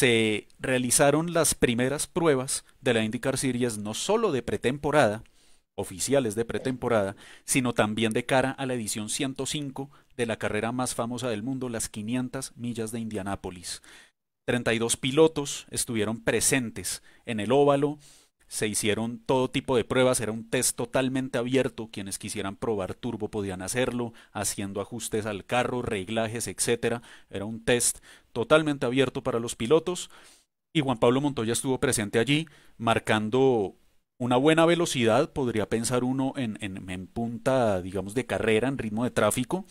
se realizaron las primeras pruebas de la IndyCar Series no solo de pretemporada, oficiales de pretemporada, sino también de cara a la edición 105 de la carrera más famosa del mundo, las 500 millas de Indianápolis. 32 pilotos estuvieron presentes en el óvalo, se hicieron todo tipo de pruebas, era un test totalmente abierto, quienes quisieran probar turbo podían hacerlo, haciendo ajustes al carro, reglajes, etcétera. Era un test totalmente abierto para los pilotos y Juan Pablo Montoya estuvo presente allí marcando una buena velocidad, podría pensar uno en, en, en punta, digamos, de carrera, en ritmo de tráfico,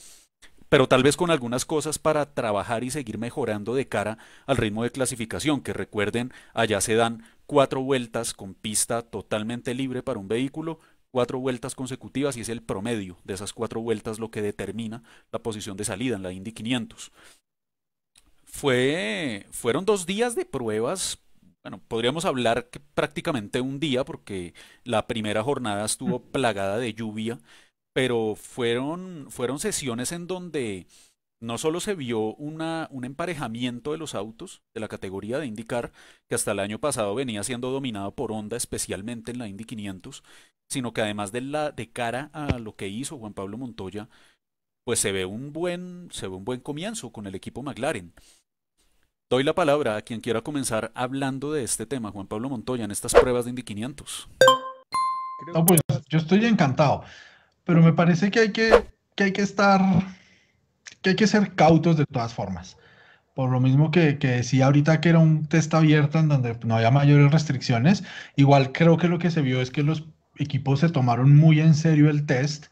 pero tal vez con algunas cosas para trabajar y seguir mejorando de cara al ritmo de clasificación, que recuerden, allá se dan cuatro vueltas con pista totalmente libre para un vehículo, cuatro vueltas consecutivas y es el promedio de esas cuatro vueltas lo que determina la posición de salida en la Indy 500. Fue, fueron dos días de pruebas bueno, podríamos hablar prácticamente un día porque la primera jornada estuvo plagada de lluvia pero fueron, fueron sesiones en donde no solo se vio una, un emparejamiento de los autos de la categoría de indicar que hasta el año pasado venía siendo dominado por Honda, especialmente en la Indy 500, sino que además de, la, de cara a lo que hizo Juan Pablo Montoya, pues se ve un buen, se ve un buen comienzo con el equipo McLaren. Doy la palabra a quien quiera comenzar hablando de este tema, Juan Pablo Montoya, en estas pruebas de Indy 500. Pues, yo estoy encantado pero me parece que hay que, que hay que estar, que hay que ser cautos de todas formas. Por lo mismo que, que decía ahorita que era un test abierto en donde no había mayores restricciones, igual creo que lo que se vio es que los equipos se tomaron muy en serio el test,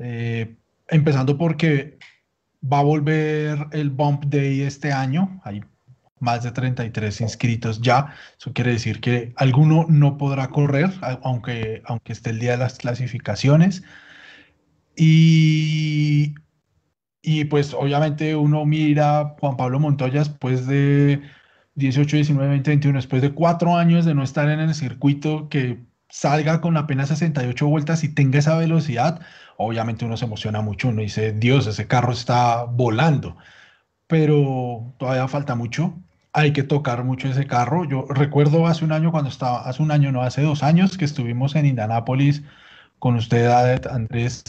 eh, empezando porque va a volver el Bump Day este año, hay más de 33 inscritos ya, eso quiere decir que alguno no podrá correr, aunque, aunque esté el día de las clasificaciones. Y, y pues obviamente uno mira Juan Pablo Montoya después de 18, 19, 20, 21, después de cuatro años de no estar en el circuito, que salga con apenas 68 vueltas y tenga esa velocidad, obviamente uno se emociona mucho, uno dice, Dios, ese carro está volando, pero todavía falta mucho, hay que tocar mucho ese carro. Yo recuerdo hace un año cuando estaba, hace un año, no, hace dos años que estuvimos en Indianápolis con usted, Andrés,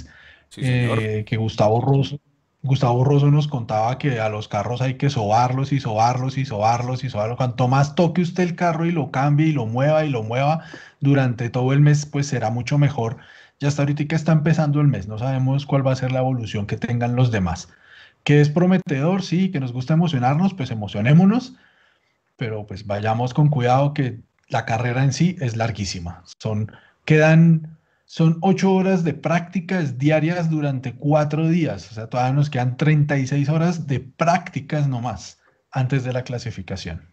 eh, que Gustavo Rosso, Gustavo nos contaba que a los carros hay que sobarlos y sobarlos y sobarlos y sobarlos. Cuanto más toque usted el carro y lo cambie y lo mueva y lo mueva durante todo el mes, pues será mucho mejor. Ya hasta ahorita que está empezando el mes, no sabemos cuál va a ser la evolución que tengan los demás. Que es prometedor, sí, que nos gusta emocionarnos, pues emocionémonos, pero pues vayamos con cuidado que la carrera en sí es larguísima. Son, quedan son ocho horas de prácticas diarias durante cuatro días. O sea, todavía nos quedan 36 horas de prácticas nomás antes de la clasificación.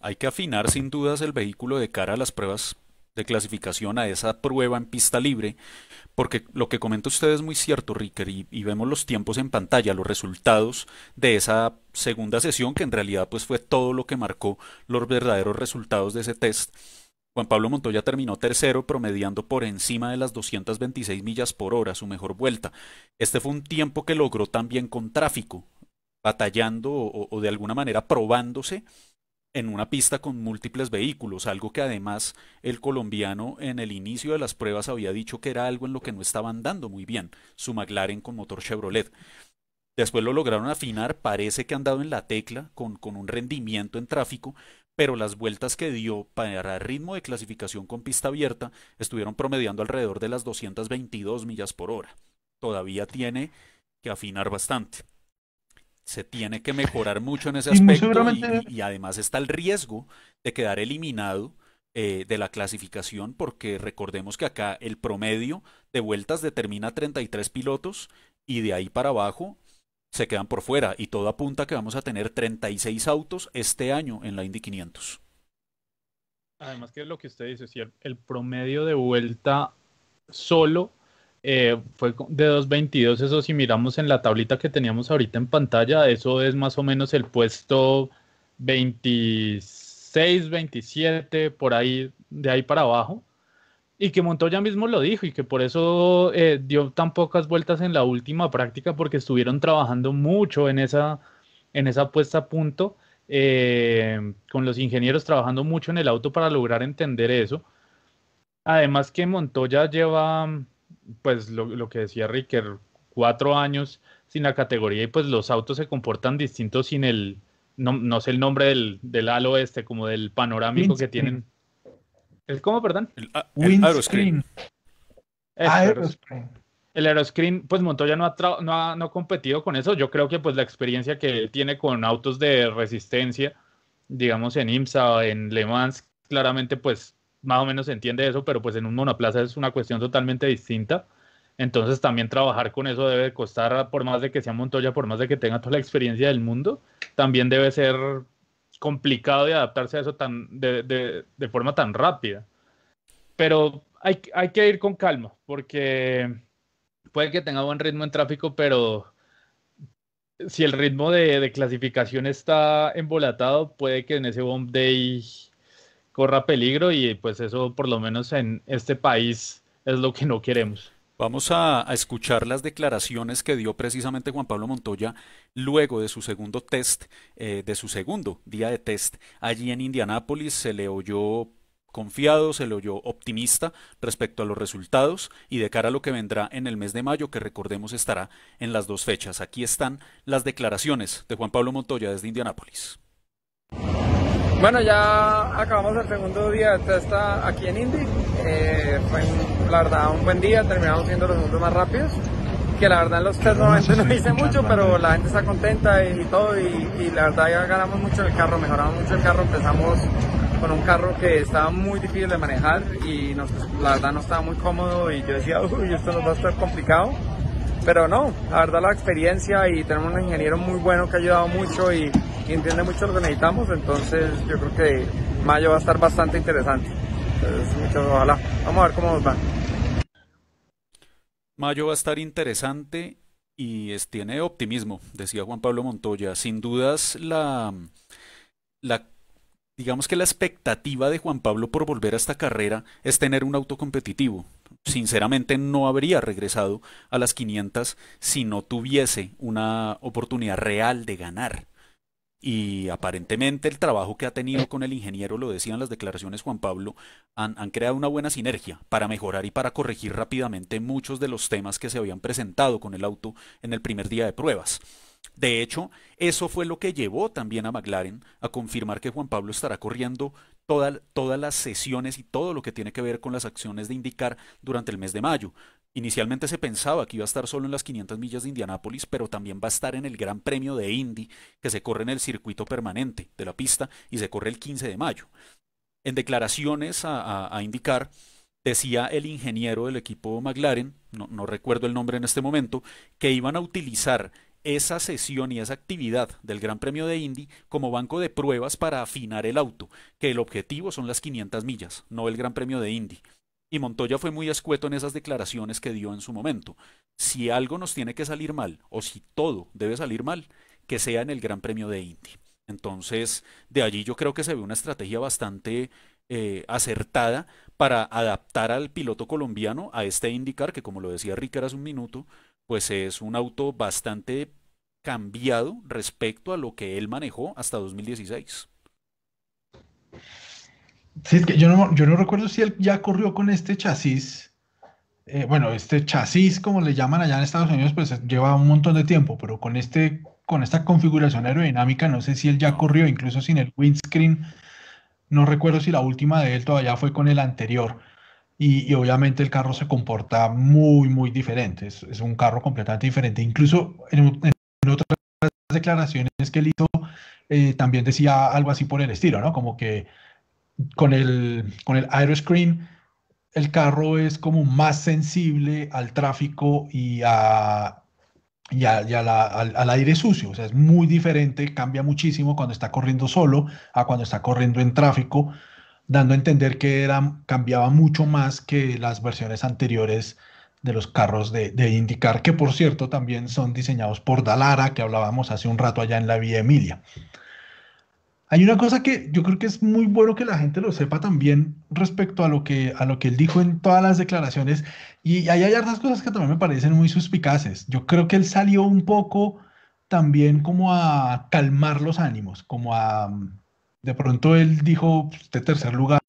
Hay que afinar sin dudas el vehículo de cara a las pruebas de clasificación, a esa prueba en pista libre, porque lo que comenta usted es muy cierto, Ricker, y, y, vemos los tiempos en pantalla, los resultados de esa segunda sesión, que en realidad pues fue todo lo que marcó los verdaderos resultados de ese test. Juan Pablo Montoya terminó tercero, promediando por encima de las 226 millas por hora, su mejor vuelta. Este fue un tiempo que logró también con tráfico, batallando o, de alguna manera probándose en una pista con múltiples vehículos, algo que además el colombiano en el inicio de las pruebas había dicho que era algo en lo que no estaban dando muy bien, su McLaren con motor Chevrolet. Después lo lograron afinar, parece que han dado en la tecla con, con un rendimiento en tráfico, pero las vueltas que dio para ritmo de clasificación con pista abierta estuvieron promediando alrededor de las 222 millas por hora. Todavía tiene que afinar bastante. Se tiene que mejorar mucho en ese aspecto y, además está el riesgo de quedar eliminado eh, de la clasificación porque recordemos que acá el promedio de vueltas determina 33 pilotos y de ahí para abajo se quedan por fuera y todo apunta que vamos a tener 36 autos este año en la Indy 500. Además que lo que usted dice, si el, promedio de vuelta solo eh, fue de 2.22, eso si miramos en la tablita que teníamos ahorita en pantalla, eso es más o menos el puesto 26, 27, por ahí, de ahí para abajo. Y que Montoya mismo lo dijo y que por eso eh, dio tan pocas vueltas en la última práctica porque estuvieron trabajando mucho en esa, en esa puesta a punto, eh, con los ingenieros trabajando mucho en el auto para lograr entender eso. Además que Montoya lleva, pues lo, que decía Ricker, cuatro años sin la categoría y pues los autos se comportan distintos sin el, no, sé el nombre del, del halo este, como del panorámico que tienen ¿El cómo, perdón? El, el ah, Aeroscreen. El Aeroscreen, pues Montoya no ha, no, no competido con eso. Yo creo que pues la experiencia que él tiene con autos de resistencia, digamos en IMSA, en Le Mans, claramente pues más o menos entiende eso, pero pues en un monoplaza es una cuestión totalmente distinta. Entonces también trabajar con eso debe costar, por más de que sea Montoya, por más de que tenga toda la experiencia del mundo, también debe ser complicado de adaptarse a eso tan, de, forma tan rápida. Pero hay, hay, que ir con calma, porque puede que tenga buen ritmo en tráfico, pero si el ritmo de, de clasificación está embolatado, puede que en ese bomb day corra peligro y pues eso por lo menos en este país es lo que no queremos. Vamos a, escuchar las declaraciones que dio precisamente Juan Pablo Montoya luego de su segundo test, eh, de su segundo día de test allí en Indianápolis. Se le oyó confiado, se le oyó optimista respecto a los resultados y de cara a lo que vendrá en el mes de mayo, que recordemos estará en las dos fechas. Aquí están las declaraciones de Juan Pablo Montoya desde Indianápolis. Bueno, ya acabamos el segundo día de test aquí en Indy eh, fue la verdad un buen día, terminamos siendo los segundos más rápidos, que la verdad en los nuevamente no hice mucho, pero la gente está contenta y, todo, y, la verdad ya ganamos mucho el carro, mejoramos mucho el carro, empezamos con un carro que estaba muy difícil de manejar y la verdad no estaba muy cómodo y yo decía, uy, esto nos va a estar complicado. Pero no, la verdad la experiencia y tenemos un ingeniero muy bueno que ha ayudado mucho y entiende mucho lo que necesitamos, entonces yo creo que mayo va a estar bastante interesante. Vamos a ver cómo nos va. Mayo va a estar interesante y tiene optimismo, decía Juan Pablo Montoya. Sin dudas, la, la, digamos que la expectativa de Juan Pablo por volver a esta carrera es tener un auto competitivo. Sinceramente, no habría regresado a las 500 si no tuviese una oportunidad real de ganar. Y aparentemente el trabajo que ha tenido con el ingeniero, lo decían las declaraciones Juan Pablo, han, creado una buena sinergia para mejorar y para corregir rápidamente muchos de los temas que se habían presentado con el auto en el primer día de pruebas. De hecho, eso fue lo que llevó también a McLaren a confirmar que Juan Pablo estará corriendo todas las sesiones y todo lo que tiene que ver con las acciones de indicar durante el mes de mayo. Inicialmente se pensaba que iba a estar solo en las 500 millas de Indianápolis, pero también va a estar en el Gran Premio de Indy, que se corre en el circuito permanente de la pista y se corre el 15 de mayo. En declaraciones a, indicar, decía el ingeniero del equipo McLaren, no, no recuerdo el nombre en este momento, que iban a utilizar esa sesión y esa actividad del Gran Premio de Indy como banco de pruebas para afinar el auto, que el objetivo son las 500 millas, no el Gran Premio de Indy. Y Montoya fue muy escueto en esas declaraciones que dio en su momento. Si algo nos tiene que salir mal, o si todo debe salir mal, que sea en el Gran Premio de Indy. Entonces, de allí yo creo que se ve una estrategia bastante eh, acertada para adaptar al piloto colombiano a este indicar que como lo decía Ricker hace un minuto, pues es un auto bastante cambiado respecto a lo que él manejó hasta 2016. Sí, es que yo no, yo no recuerdo si él ya corrió con este chasis. Eh, bueno, este chasis, como le llaman allá en Estados Unidos, pues lleva un montón de tiempo, pero con, este, con esta configuración aerodinámica, no sé si él ya corrió, incluso sin el windscreen. No recuerdo si la última de él todavía fue con el anterior. Y, obviamente el carro se comporta muy, muy diferente. Es, un carro completamente diferente. Incluso en, otras declaraciones que él hizo, eh, también decía algo así por el estilo, ¿no? Como que con el, con el el carro es como más sensible al tráfico y, al, aire sucio. O sea, es muy diferente, cambia muchísimo cuando está corriendo solo a cuando está corriendo en tráfico, dando a entender que era, cambiaba mucho más que las versiones anteriores de los carros de, de indicar que por cierto también son diseñados por Dalara, que hablábamos hace un rato allá en la Vía Emilia. Hay una cosa que yo creo que es muy bueno que la gente lo sepa también respecto a lo que, a lo que él dijo en todas las declaraciones. Y ahí hay otras cosas que también me parecen muy suspicaces. Yo creo que él salió un poco también como a calmar los ánimos, como a... De pronto él dijo, pues, de tercer lugar,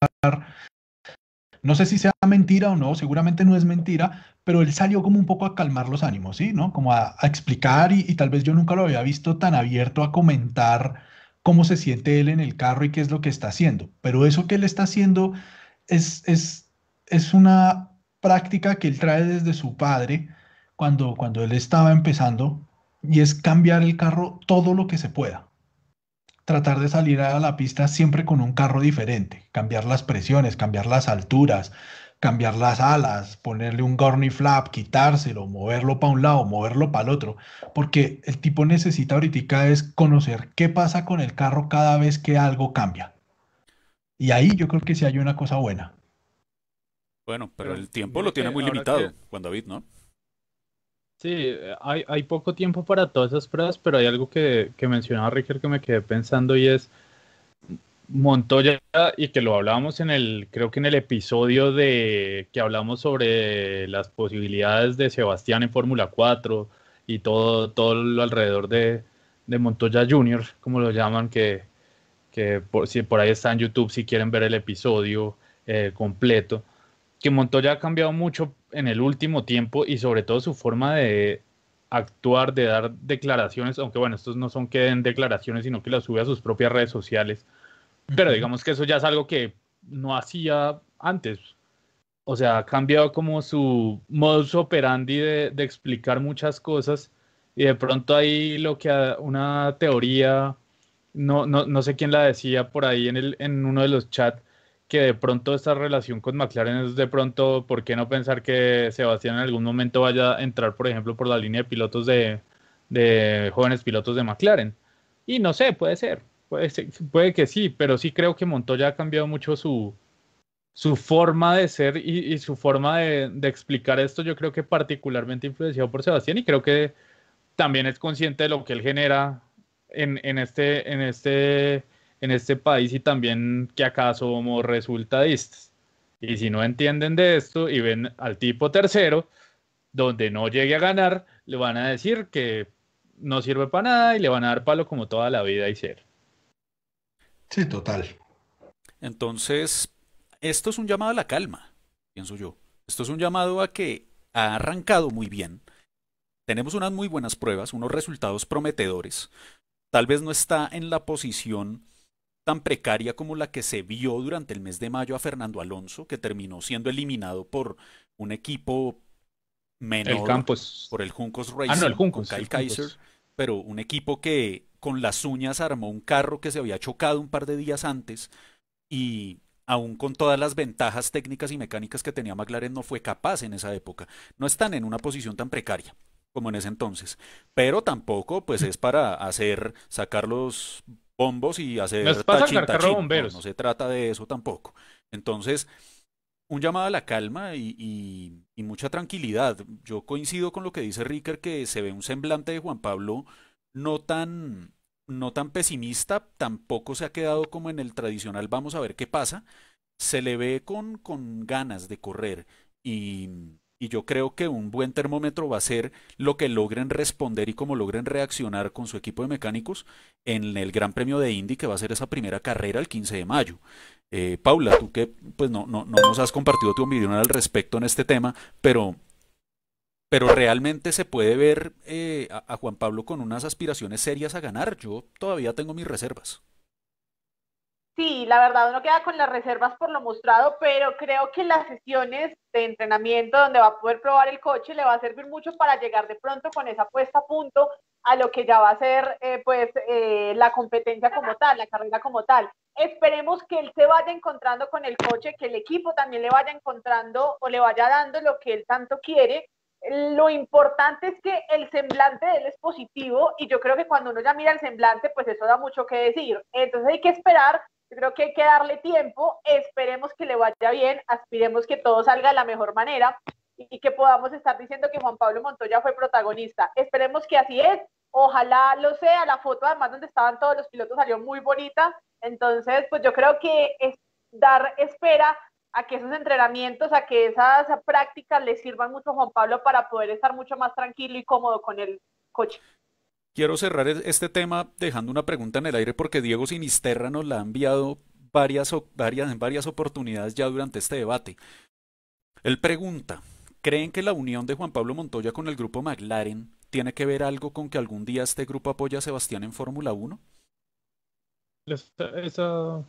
no sé si sea mentira o no, seguramente no es mentira, pero él salió como un poco a calmar los ánimos, ¿sí? ¿No? Como a, explicar y, tal vez yo nunca lo había visto tan abierto a comentar cómo se siente él en el carro y qué es lo que está haciendo. Pero eso que él está haciendo es, es, es una práctica que él trae desde su padre cuando, cuando él estaba empezando y es cambiar el carro todo lo que se pueda. Tratar de salir a la pista siempre con un carro diferente, cambiar las presiones, cambiar las alturas, cambiar las alas, ponerle un gurney flap, quitárselo, moverlo para un lado, moverlo para el otro, porque el tipo necesita ahorita es conocer qué pasa con el carro cada vez que algo cambia. Y ahí yo creo que sí hay una cosa buena. Bueno, pero, el tiempo lo tiene muy limitado, Juan David, ¿no? Sí, hay, poco tiempo para todas esas pruebas, pero hay algo que, que mencionaba Richard que me quedé pensando y es Montoya, y que lo hablábamos en el, creo que en el episodio de que hablamos sobre las posibilidades de Sebastián en Fórmula 4 y todo, todo lo alrededor de, Montoya Junior, como lo llaman, que, que por, si por ahí está en YouTube si quieren ver el episodio eh, completo, que Montoya ha cambiado mucho en el último tiempo y sobre todo su forma de actuar, de dar declaraciones, aunque bueno, estos no son que den declaraciones, sino que las sube a sus propias redes sociales pero digamos que eso ya es algo que no hacía antes. O sea, ha cambiado como su modus operandi de, explicar muchas cosas y de pronto hay lo que una teoría, no, no, no, sé quién la decía por ahí en, el, en uno de los chats, que de pronto esta relación con McLaren es de pronto, ¿por qué no pensar que Sebastián en algún momento vaya a entrar, por ejemplo, por la línea de pilotos de, de jóvenes pilotos de McLaren? Y no sé, puede ser. Puede, que sí, pero sí creo que Montoya ha cambiado mucho su, forma de ser y, su forma de, explicar esto. Yo creo que particularmente influenciado por Sebastián y creo que también es consciente de lo que él genera en, este, en, este, en este país y también que acaso somos resultadistas. Y si no entienden de esto y ven al tipo tercero, donde no llegue a ganar, le van a decir que no sirve para nada y le van a dar palo como toda la vida y ser. Sí, total. Entonces, esto es un llamado a la calma, pienso yo. Esto es un llamado a que ha arrancado muy bien. Tenemos unas muy buenas pruebas, unos resultados prometedores. Tal vez no está en la posición tan precaria como la que se vio durante el mes de mayo a Fernando Alonso, que terminó siendo eliminado por un equipo menor el Campos. por el Juncos Racing, ah, no, el Juncos, con Kaiser, pero un equipo que con las uñas armó un carro que se había chocado un par de días antes y aún con todas las ventajas técnicas y mecánicas que tenía McLaren no fue capaz en esa época. No están en una posición tan precaria como en ese entonces, pero tampoco pues es para hacer sacar los bombos y hacer bomberos. No, se trata de eso tampoco. Entonces, un llamado a la calma y, y mucha tranquilidad. Yo coincido con lo que dice Ricker que se ve un semblante de Juan Pablo no tan, no tan pesimista, tampoco se ha quedado como en el tradicional vamos a ver qué pasa, se le ve con, con ganas de correr y, yo creo que un buen termómetro va a ser lo que logren responder y cómo logren reaccionar con su equipo de mecánicos en el Gran Premio de Indy que va a ser esa primera carrera el 15 de mayo. Eh, Paula, tú que pues no, no, no nos has compartido tu opinión al respecto en este tema, pero pero realmente se puede ver eh, a, Juan Pablo con unas aspiraciones serias a ganar. Yo todavía tengo mis reservas. Sí, la verdad uno queda con las reservas por lo mostrado, pero creo que las sesiones de entrenamiento donde va a poder probar el coche le va a servir mucho para llegar de pronto con esa puesta a punto a lo que ya va a ser eh, pues eh, la competencia como tal, la carrera como tal. Esperemos que él se vaya encontrando con el coche, que el equipo también le vaya encontrando o le vaya dando lo que él tanto quiere lo importante es que el semblante de él es positivo y yo creo que cuando uno ya mira el semblante, pues eso da mucho que decir. Entonces hay que esperar, yo creo que hay que darle tiempo, esperemos que le vaya bien, aspiremos que todo salga de la mejor manera y que podamos estar diciendo que Juan Pablo Montoya fue protagonista. Esperemos que así es, ojalá lo sea, la foto además donde estaban todos los pilotos salió muy bonita, entonces pues yo creo que es dar espera a que esos entrenamientos, a que esas prácticas le sirvan mucho a Juan Pablo para poder estar mucho más tranquilo y cómodo con el coche. Quiero cerrar este tema dejando una pregunta en el aire porque Diego Sinisterra nos la ha enviado varias, varias, en varias oportunidades ya durante este debate. Él pregunta, ¿creen que la unión de Juan Pablo Montoya con el grupo McLaren tiene que ver algo con que algún día este grupo apoya a Sebastián en Fórmula 1? esa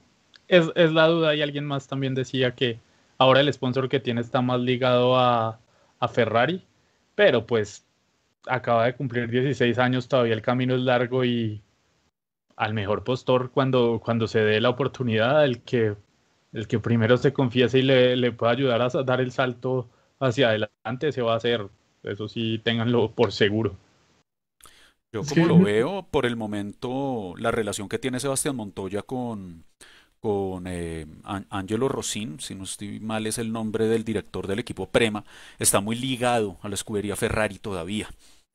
es, la duda y alguien más también decía que ahora el sponsor que tiene está más ligado a, Ferrari, pero pues acaba de cumplir 16 años, todavía el camino es largo y al mejor postor cuando, cuando se dé la oportunidad, el que, el que primero se confiese y le, le pueda ayudar a dar el salto hacia adelante se va a hacer. Eso sí, ténganlo por seguro. Yo como lo veo, por el momento, la relación que tiene Sebastián Montoya con, con eh, Angelo Rosin, si no estoy mal es el nombre del director del equipo Prema, está muy ligado a la escudería Ferrari todavía.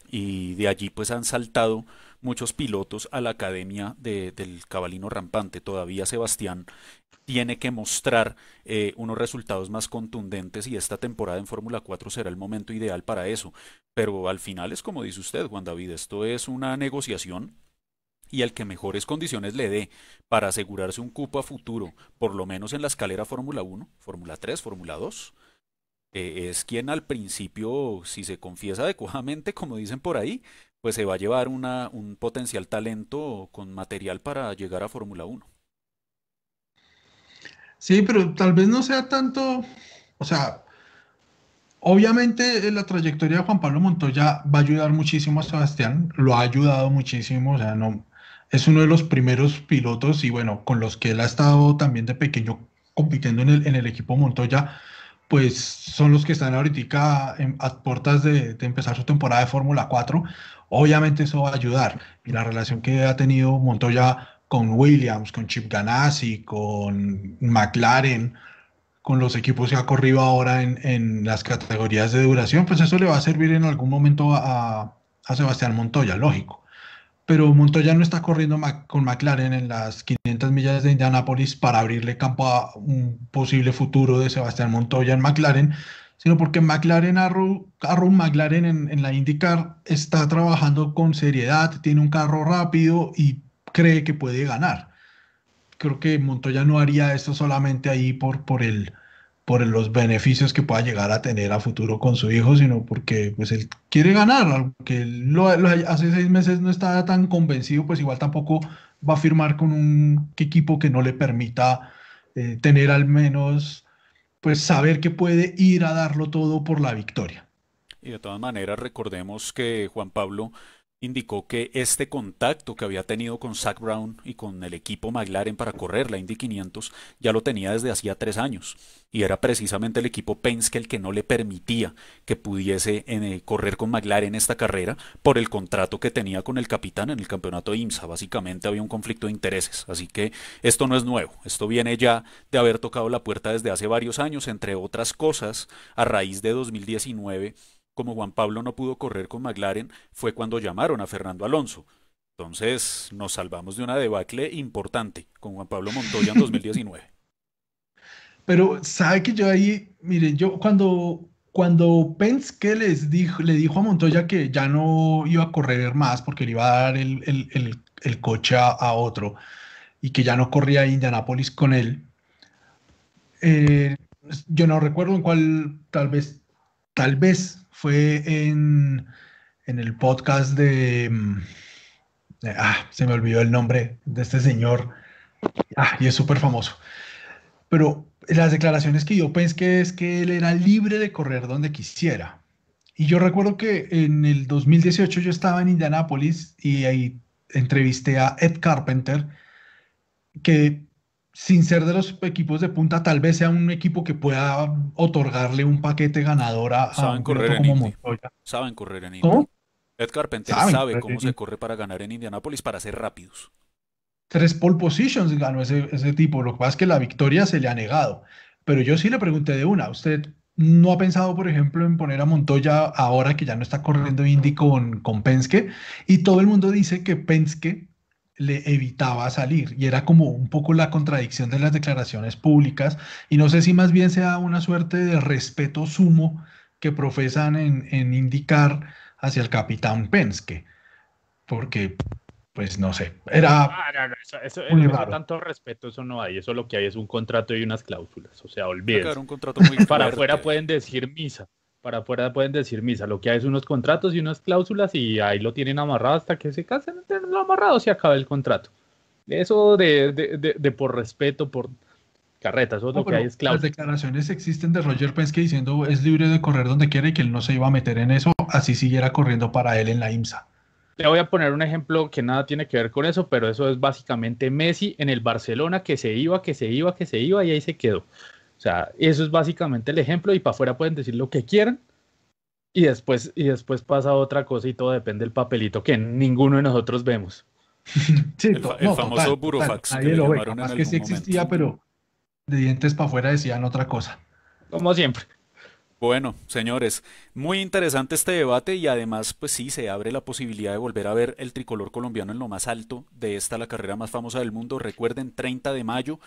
Y de allí pues han saltado muchos pilotos a la academia del cabalino rampante. Todavía Sebastián tiene que mostrar eh, unos resultados más contundentes y esta temporada en Fórmula 4 será el momento ideal para eso. Pero al final es como dice usted, Juan David, esto es una negociación y al que mejores condiciones le dé para asegurarse un cupo a futuro, por lo menos en la escalera Fórmula 1, Fórmula 3, Fórmula 2, es quien al principio, si se confiesa adecuadamente, como dicen por ahí, pues se va a llevar una, un potencial talento con material para llegar a Fórmula 1. Sí, pero tal vez no sea tanto, o sea, Obviamente eh, la trayectoria de Juan Pablo Montoya va a ayudar muchísimo a Sebastián, lo ha ayudado muchísimo, o sea, no, es uno de los primeros pilotos y bueno, con los que él ha estado también de pequeño compitiendo en el, en el equipo Montoya, pues son los que están ahorita en, a puertas de, empezar su temporada de Fórmula 4. Obviamente eso va a ayudar y la relación que ha tenido Montoya con Williams, con Chip Ganassi, con McLaren, con los equipos que ha corrido ahora en, las categorías de duración, pues eso le va a servir en algún momento a Sebastián Montoya, lógico pero Montoya no está corriendo con McLaren en las 500 millas de Indianápolis para abrirle campo a un posible futuro de Sebastián Montoya en McLaren, sino porque McLaren carro McLaren en, la IndyCar está trabajando con seriedad, tiene un carro rápido y cree que puede ganar. Creo que Montoya no haría esto solamente ahí por, por el por los beneficios que pueda llegar a tener a futuro con su hijo, sino porque pues él quiere ganar, algo que hace seis meses no estaba tan convencido, pues igual tampoco va a firmar con un equipo que no le permita eh, tener al menos, pues saber que puede ir a darlo todo por la victoria. Y de todas maneras recordemos que Juan Pablo indicó que este contacto que había tenido con Zach Brown y con el equipo McLaren para correr la Indy 500 ya lo tenía desde hacía tres años y era precisamente el equipo Penske el que no le permitía que pudiese eh, correr con McLaren esta carrera por el contrato que tenía con el capitán en el campeonato IMSA. Básicamente había un conflicto de intereses, así que esto no es nuevo, esto viene ya de haber tocado la puerta desde hace varios años, entre otras cosas, a raíz de 2019 como Juan Pablo no pudo correr con McLaren, fue cuando llamaron a Fernando Alonso. Entonces nos salvamos de una debacle importante con Juan Pablo Montoya en 2019. Pero sabe que yo ahí, miren, yo cuando, cuando Penske les le dijo a Montoya que ya no iba a correr más porque le iba a dar el, coche a, otro y que ya no corría Indianapolis Indianápolis con él, eh, yo no recuerdo en cuál, tal vez, tal vez fue en, el podcast de... Mm, eh, ah, se me olvidó el nombre de este señor. Ah, y es súper famoso. Pero las declaraciones que yo pensé es que él era libre de correr donde quisiera. Y yo recuerdo que en el 2018 yo estaba en Indianápolis y ahí entrevisté a Ed Carpenter, que sin ser de los equipos de punta, tal vez sea un equipo que pueda otorgarle un paquete ganador a, Saben correr como Montoya. Saben correr en Indy. ¿Cómo? Ed Carpenter sabe cómo se corre para ganar en Indianápolis para ser rápidos. Tres pole positions ganó ese, tipo. Lo que pasa es que la victoria se le ha negado. Pero yo sí le pregunté de una, ¿usted no ha pensado, por ejemplo, en poner a Montoya ahora que ya no está corriendo Indy con, con Penske? Y todo el mundo dice que Penske le evitaba salir y era como un poco la contradicción de las declaraciones públicas y no sé si más bien sea una suerte de respeto sumo que profesan en, indicar hacia el capitán Penske, porque pues no sé, era... tanto respeto, eso no hay, eso lo que hay es un contrato y unas cláusulas, o sea, olvídate. Ah, un contrato Para afuera pueden decir misa para afuera pueden decir misa. Lo que hay es unos contratos y unas cláusulas y ahí lo tienen amarrado hasta que se casen, lo amarrado se acaba el contrato. Eso de, de, de, por respeto, por carretas, eso es lo que hay es cláusulas. Las declaraciones existen de Roger Penske diciendo es libre de correr donde quiere y que él no se iba a meter en eso, así siguiera corriendo para él en la IMSA. Le voy a poner un ejemplo que nada tiene que ver con eso, pero eso es básicamente Messi en el Barcelona que se iba, que se iba, que se iba y ahí se quedó. O sea, eso es básicamente el ejemplo y para afuera pueden decir lo que quieran y después, y después pasa otra cosa y todo depende del papelito que ninguno de nosotros vemos. el, famoso burofax. lo sí existía, pero de dientes para afuera decían otra cosa. Como siempre. Bueno, señores, muy interesante este debate y además, pues sí, se abre la posibilidad de volver a ver el tricolor colombiano en lo más alto de esta, la carrera más famosa del mundo. Recuerden, 30 de mayo,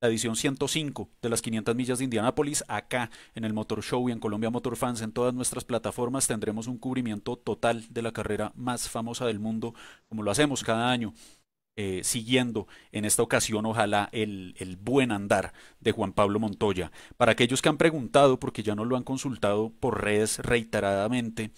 la edición 105 de las 500 millas de Indianápolis, acá en el Motor Show y en Colombia Motor Fans, en todas nuestras plataformas tendremos un cubrimiento total de la carrera más famosa del mundo, como lo hacemos cada año. Eh, siguiendo en esta ocasión, ojalá, el, buen andar de Juan Pablo Montoya. Para aquellos que han preguntado, porque ya no lo han consultado por redes reiteradamente,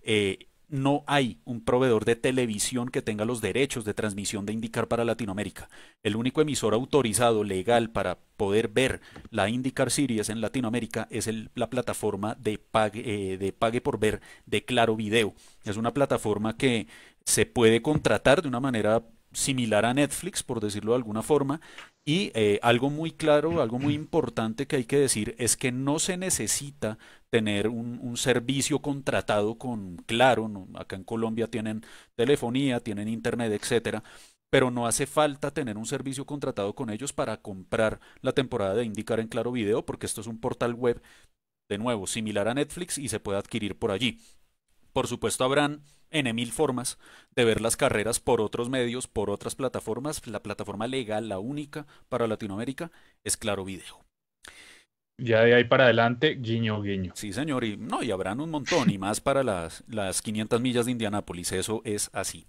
eh, no hay un proveedor de televisión que tenga los derechos de transmisión de IndyCar para Latinoamérica. El único emisor autorizado legal para poder ver la IndyCar Series en Latinoamérica es la plataforma de pague, eh, de pague por ver de Claro Video. Es una plataforma que se puede contratar de una manera similar a Netflix, por decirlo de alguna forma, y eh, algo muy claro, algo muy importante que hay que decir es que no se necesita tener un, servicio contratado con Claro, acá en Colombia tienen telefonía, tienen internet, etcétera, pero no hace falta tener un servicio contratado con ellos para comprar la temporada de indicar en Claro Video, porque esto es un portal web, de nuevo, similar a Netflix y se puede adquirir por allí. Por supuesto, habrán en mil formas de ver las carreras por otros medios, por otras plataformas. La plataforma legal, la única para Latinoamérica, es Claro Video. Ya de ahí para adelante, guiño, guiño. Sí, señor, y no, y habrán un montón, y más para las, las 500 millas de Indianápolis, eso es así.